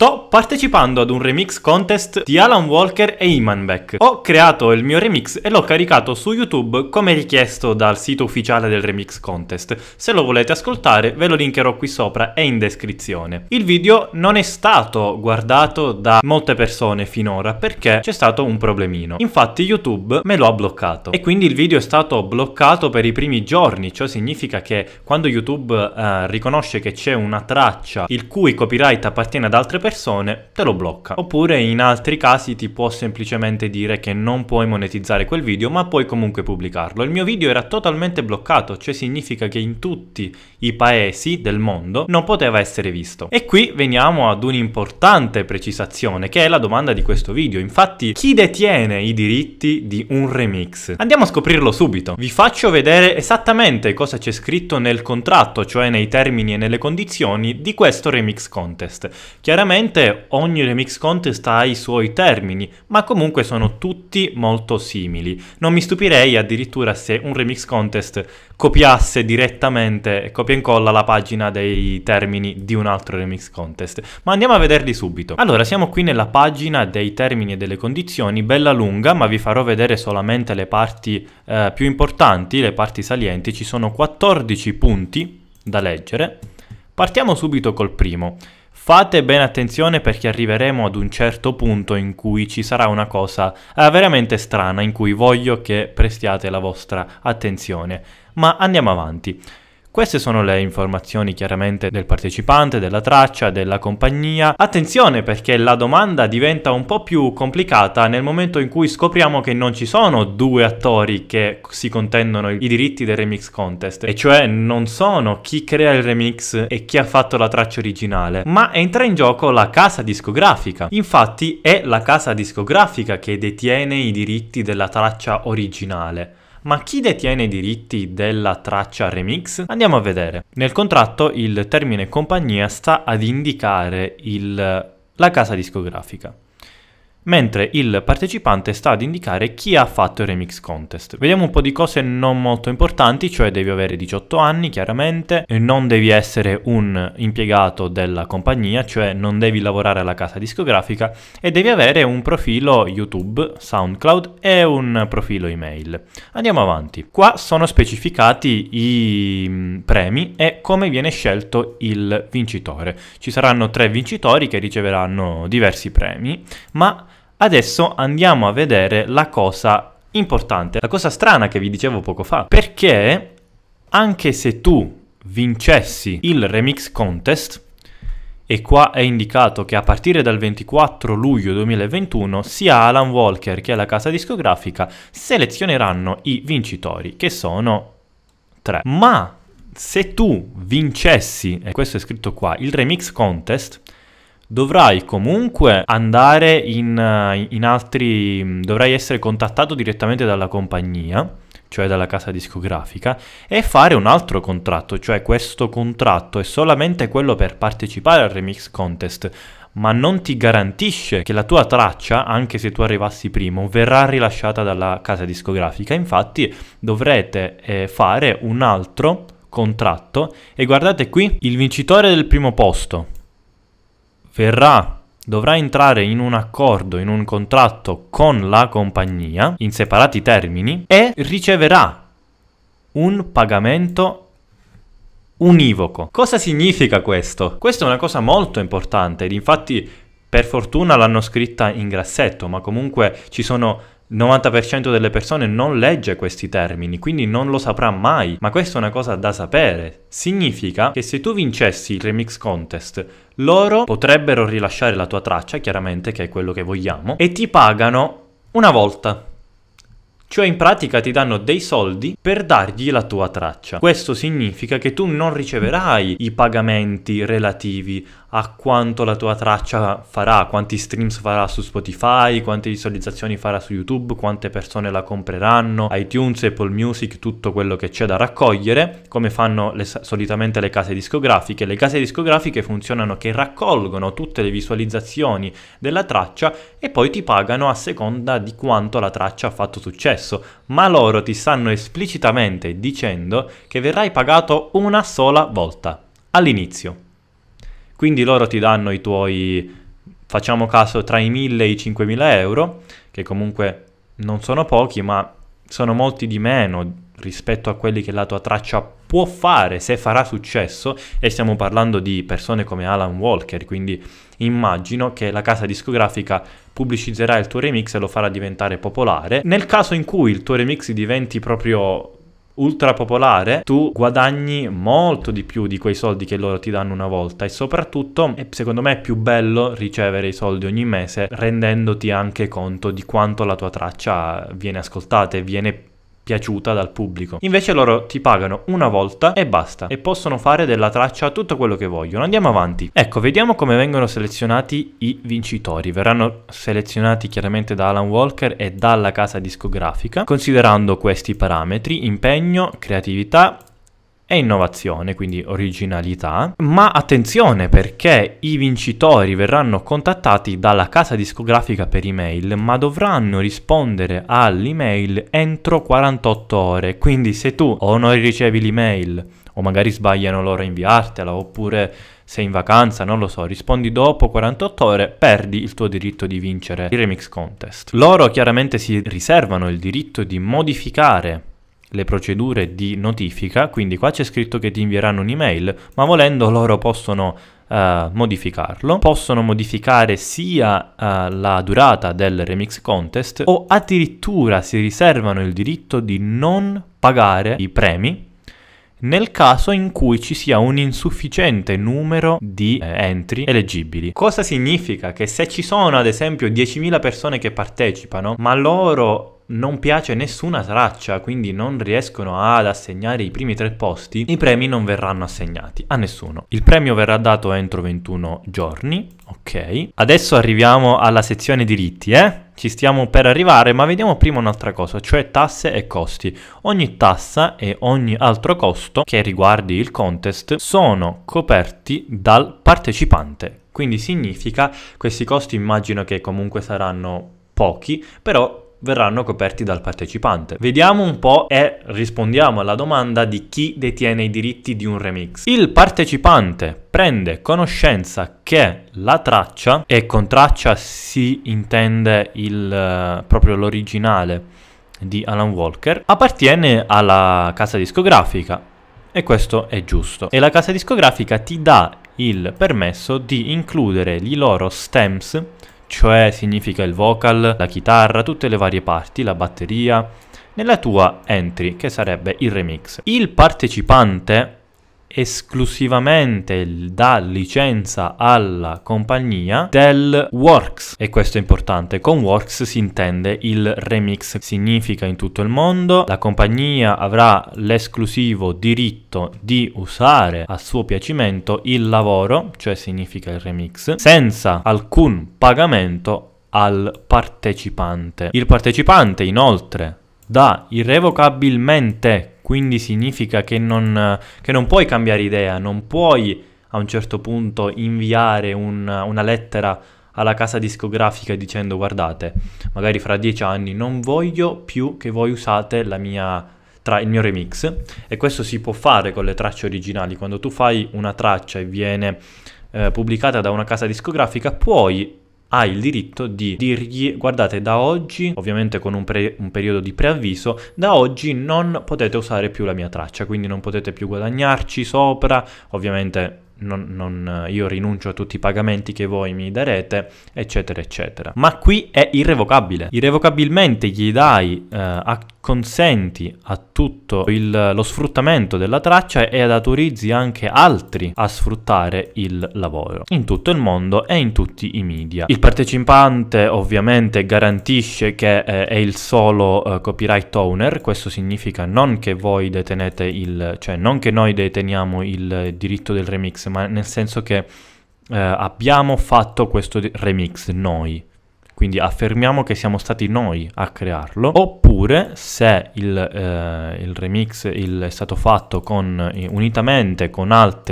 Sto partecipando ad un remix contest di Alan Walker e Imanbeck. Ho creato il mio remix e l'ho caricato su YouTube come richiesto dal sito ufficiale del remix contest. Se lo volete ascoltare ve lo linkerò qui sopra e in descrizione. Il video non è stato guardato da molte persone finora perché c'è stato un problemino. Infatti YouTube me lo ha bloccato e quindi il video è stato bloccato per i primi giorni, ciò significa che quando YouTube eh, riconosce che c'è una traccia il cui copyright appartiene ad altre persone persone, te lo blocca. Oppure in altri casi ti può semplicemente dire che non puoi monetizzare quel video, ma puoi comunque pubblicarlo. Il mio video era totalmente bloccato, cioè significa che in tutti i paesi del mondo non poteva essere visto. E qui veniamo ad un'importante precisazione, che è la domanda di questo video. Infatti, chi detiene i diritti di un remix? Andiamo a scoprirlo subito. Vi faccio vedere esattamente cosa c'è scritto nel contratto, cioè nei termini e nelle condizioni di questo remix contest. Chiaramente Ovviamente ogni remix contest ha i suoi termini, ma comunque sono tutti molto simili. Non mi stupirei addirittura se un remix contest copiasse direttamente, copia e incolla la pagina dei termini di un altro remix contest. Ma andiamo a vederli subito. Allora, siamo qui nella pagina dei termini e delle condizioni, bella lunga, ma vi farò vedere solamente le parti eh, più importanti, le parti salienti. Ci sono 14 punti da leggere. Partiamo subito col primo. Fate bene attenzione perché arriveremo ad un certo punto in cui ci sarà una cosa eh, veramente strana in cui voglio che prestiate la vostra attenzione. Ma andiamo avanti. Queste sono le informazioni chiaramente del partecipante, della traccia, della compagnia. Attenzione perché la domanda diventa un po' più complicata nel momento in cui scopriamo che non ci sono due attori che si contendono i diritti del remix contest, e cioè non sono chi crea il remix e chi ha fatto la traccia originale, ma entra in gioco la casa discografica. Infatti è la casa discografica che detiene i diritti della traccia originale. Ma chi detiene i diritti della traccia remix? Andiamo a vedere. Nel contratto il termine compagnia sta ad indicare il, la casa discografica mentre il partecipante sta ad indicare chi ha fatto il remix contest. Vediamo un po' di cose non molto importanti, cioè devi avere 18 anni chiaramente, non devi essere un impiegato della compagnia, cioè non devi lavorare alla casa discografica e devi avere un profilo YouTube, SoundCloud e un profilo email. Andiamo avanti. Qua sono specificati i mm, premi e come viene scelto il vincitore. Ci saranno tre vincitori che riceveranno diversi premi, ma Adesso andiamo a vedere la cosa importante, la cosa strana che vi dicevo poco fa, perché anche se tu vincessi il Remix Contest, e qua è indicato che a partire dal 24 luglio 2021 sia Alan Walker che la casa discografica selezioneranno i vincitori, che sono tre. Ma se tu vincessi, e questo è scritto qua, il Remix Contest, dovrai comunque andare in, eh, in altri, mm, dovrai essere contattato direttamente dalla compagnia cioè dalla casa discografica, e fare un altro contratto, cioè questo contratto è solamente quello per partecipare al remix contest, ma non ti garantisce che la tua traccia, anche se tu arrivassi primo, verrà rilasciata dalla casa discografica, infatti dovrete eh, fare un altro contratto e guardate qui il vincitore del primo posto verrà, dovrà entrare in un accordo, in un contratto con la compagnia, in separati termini, e riceverà un pagamento univoco. Cosa significa questo? Questa è una cosa molto importante ed infatti per fortuna l'hanno scritta in grassetto, ma comunque ci sono 90% delle persone non legge questi termini, quindi non lo saprà mai, ma questa è una cosa da sapere. Significa che se tu vincessi il remix contest, loro potrebbero rilasciare la tua traccia, chiaramente che è quello che vogliamo, e ti pagano una volta. Cioè in pratica ti danno dei soldi per dargli la tua traccia. Questo significa che tu non riceverai i pagamenti relativi a quanto la tua traccia farà, quanti streams farà su Spotify, quante visualizzazioni farà su YouTube, quante persone la compreranno, iTunes, Apple Music, tutto quello che c'è da raccogliere, come fanno le, solitamente le case discografiche. Le case discografiche funzionano che raccolgono tutte le visualizzazioni della traccia e poi ti pagano a seconda di quanto la traccia ha fatto successo, ma loro ti stanno esplicitamente dicendo che verrai pagato una sola volta, all'inizio. Quindi loro ti danno i tuoi, facciamo caso, tra i 1000 e i 5000 euro, che comunque non sono pochi, ma sono molti di meno rispetto a quelli che la tua traccia può fare se farà successo e stiamo parlando di persone come Alan Walker, quindi immagino che la casa discografica pubblicizzerà il tuo remix e lo farà diventare popolare. Nel caso in cui il tuo remix diventi proprio ultra popolare, tu guadagni molto di più di quei soldi che loro ti danno una volta e soprattutto secondo me è più bello ricevere i soldi ogni mese rendendoti anche conto di quanto la tua traccia viene ascoltata e viene piaciuta dal pubblico. Invece loro ti pagano una volta e basta e possono fare della traccia tutto quello che vogliono. Andiamo avanti. Ecco, vediamo come vengono selezionati i vincitori. Verranno selezionati chiaramente da Alan Walker e dalla casa discografica, considerando questi parametri, impegno, creatività, e innovazione, quindi originalità. Ma attenzione perché i vincitori verranno contattati dalla casa discografica per email, ma dovranno rispondere all'email entro 48 ore. Quindi se tu o non ricevi l'email o magari sbagliano loro a inviartela oppure sei in vacanza, non lo so, rispondi dopo 48 ore, perdi il tuo diritto di vincere il remix contest. Loro chiaramente si riservano il diritto di modificare le procedure di notifica, quindi qua c'è scritto che ti invieranno un'email, ma volendo loro possono Uh, modificarlo. Possono modificare sia uh, la durata del remix contest o addirittura si riservano il diritto di non pagare i premi nel caso in cui ci sia un insufficiente numero di eh, entry eleggibili. Cosa significa? Che se ci sono ad esempio 10.000 persone che partecipano, ma loro non piace nessuna traccia, quindi non riescono ad assegnare i primi tre posti, i premi non verranno assegnati a nessuno. Il premio verrà dato entro 21 giorni, ok. Adesso arriviamo alla sezione diritti, eh? Ci stiamo per arrivare, ma vediamo prima un'altra cosa, cioè tasse e costi. Ogni tassa e ogni altro costo che riguardi il contest sono coperti dal partecipante. Quindi significa questi costi immagino che comunque saranno pochi, però verranno coperti dal partecipante. Vediamo un po' e rispondiamo alla domanda di chi detiene i diritti di un remix. Il partecipante prende conoscenza che la traccia, e con traccia si intende il, eh, proprio l'originale di Alan Walker, appartiene alla casa discografica e questo è giusto. E la casa discografica ti dà il permesso di includere i loro stems cioè significa il vocal, la chitarra, tutte le varie parti, la batteria, nella tua entry, che sarebbe il remix. Il partecipante esclusivamente dà licenza alla compagnia del works e questo è importante con works si intende il remix significa in tutto il mondo la compagnia avrà l'esclusivo diritto di usare a suo piacimento il lavoro cioè significa il remix senza alcun pagamento al partecipante il partecipante inoltre da irrevocabilmente, quindi significa che non, che non puoi cambiare idea, non puoi a un certo punto inviare un, una lettera alla casa discografica dicendo guardate, magari fra dieci anni non voglio più che voi usate la mia tra il mio remix e questo si può fare con le tracce originali quando tu fai una traccia e viene eh, pubblicata da una casa discografica puoi ha il diritto di dirgli guardate da oggi, ovviamente con un, pre- un, periodo di preavviso, da oggi non potete usare più la mia traccia, quindi non potete più guadagnarci sopra, ovviamente non, non, io rinuncio a tutti i pagamenti che voi mi darete, eccetera, eccetera. Ma qui è irrevocabile. Irrevocabilmente gli dai eh, a consenti a tutto il, lo sfruttamento della traccia e ad autorizzi anche altri a sfruttare il lavoro in tutto il mondo e in tutti i media. Il partecipante ovviamente garantisce che eh, è il solo eh, copyright owner, questo significa non che voi detenete il, cioè non che noi deteniamo il diritto del remix, ma nel senso che eh, abbiamo fatto questo remix noi quindi affermiamo che siamo stati noi a crearlo, oppure se il, eh, il remix il, è stato fatto con, eh, unitamente con,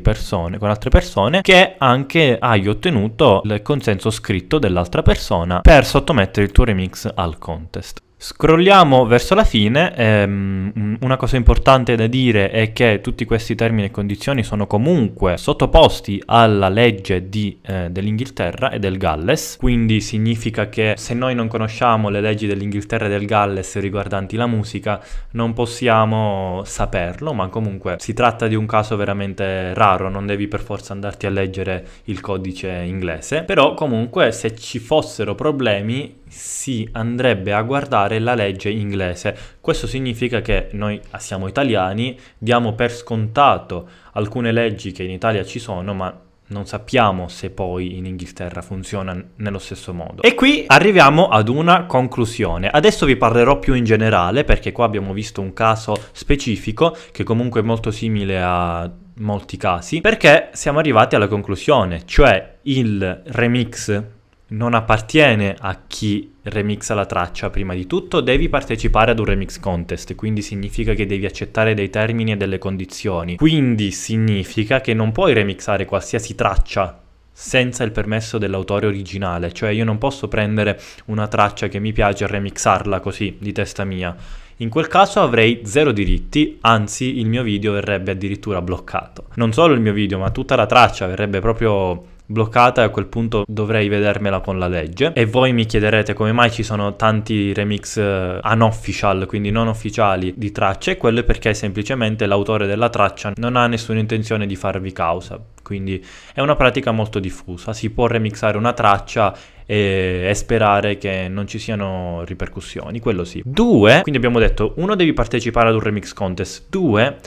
persone, con altre persone che anche hai ottenuto il consenso scritto dell'altra persona per sottomettere il tuo remix al contest. Scrolliamo verso la fine, ehm, una cosa importante da dire è che tutti questi termini e condizioni sono comunque sottoposti alla legge di, eh, dell'Inghilterra e del Galles, quindi significa che se noi non conosciamo le leggi dell'Inghilterra e del Galles riguardanti la musica non possiamo saperlo, ma comunque si tratta di un caso veramente raro, non devi per forza andarti a leggere il codice inglese, però comunque se ci fossero problemi si andrebbe a guardare la legge inglese. Questo significa che noi siamo italiani, diamo per scontato alcune leggi che in Italia ci sono, ma non sappiamo se poi in Inghilterra funziona nello stesso modo. E qui arriviamo ad una conclusione. Adesso vi parlerò più in generale perché qua abbiamo visto un caso specifico che comunque è molto simile a molti casi perché siamo arrivati alla conclusione, cioè il remix non appartiene a chi remixa la traccia prima di tutto, devi partecipare ad un remix contest, quindi significa che devi accettare dei termini e delle condizioni. Quindi significa che non puoi remixare qualsiasi traccia senza il permesso dell'autore originale, cioè io non posso prendere una traccia che mi piace e remixarla così di testa mia. In quel caso avrei zero diritti, anzi il mio video verrebbe addirittura bloccato. Non solo il mio video, ma tutta la traccia verrebbe proprio bloccata e a quel punto dovrei vedermela con la legge. E voi mi chiederete come mai ci sono tanti remix eh, unofficial, quindi non ufficiali di tracce, quello è perché semplicemente l'autore della traccia non ha nessuna intenzione di farvi causa. Quindi è una pratica molto diffusa, si può remixare una traccia e, sperare che non ci siano ripercussioni, quello sì. Due, quindi abbiamo detto, uno devi partecipare ad un remix contest, due,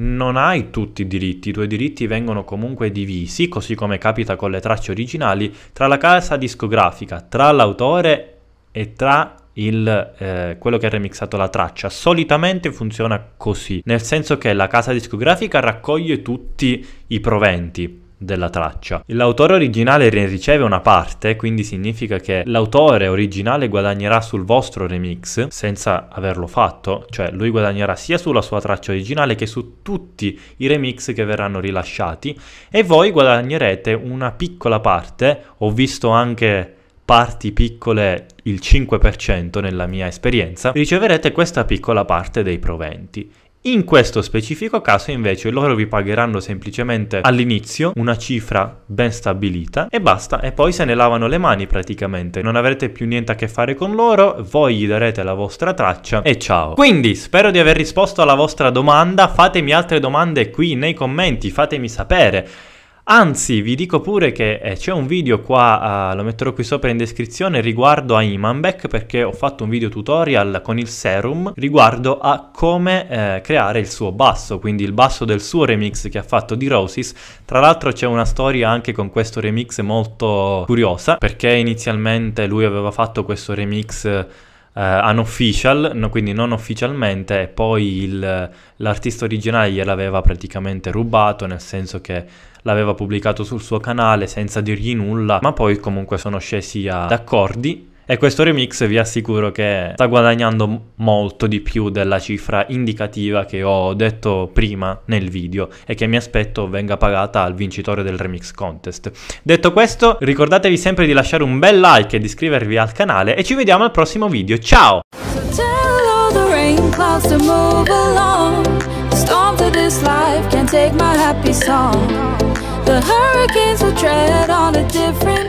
non hai tutti i diritti, i tuoi diritti vengono comunque divisi, così come capita con le tracce originali, tra la casa discografica, tra l'autore e tra il, eh, quello che ha remixato la traccia. Solitamente funziona così, nel senso che la casa discografica raccoglie tutti i proventi della traccia. L'autore originale ne riceve una parte, quindi significa che l'autore originale guadagnerà sul vostro remix senza averlo fatto, cioè lui guadagnerà sia sulla sua traccia originale che su tutti i remix che verranno rilasciati e voi guadagnerete una piccola parte, ho visto anche parti piccole il 5% nella mia esperienza, riceverete questa piccola parte dei proventi. In questo specifico caso invece loro vi pagheranno semplicemente all'inizio una cifra ben stabilita e basta e poi se ne lavano le mani praticamente. Non avrete più niente a che fare con loro, voi gli darete la vostra traccia e ciao. Quindi spero di aver risposto alla vostra domanda, fatemi altre domande qui nei commenti, fatemi sapere. Anzi, vi dico pure che eh, c'è un video qua, eh, lo metterò qui sopra in descrizione, riguardo a Imanbek perché ho fatto un video tutorial con il Serum riguardo a come eh, creare il suo basso, quindi il basso del suo remix che ha fatto di Roses. Tra l'altro c'è una storia anche con questo remix molto curiosa perché inizialmente lui aveva fatto questo remix uh, unofficial, no, quindi non ufficialmente, e poi il, l'artista originale gliel'aveva praticamente rubato, nel senso che l'aveva pubblicato sul suo canale senza dirgli nulla, ma poi comunque sono scesi ad accordi e questo remix vi assicuro che sta guadagnando molto di più della cifra indicativa che ho detto prima nel video e che mi aspetto venga pagata al vincitore del remix contest. Detto questo, ricordatevi sempre di lasciare un bel like e di iscrivervi al canale e ci vediamo al prossimo video. Ciao! The hurricanes will tread on a different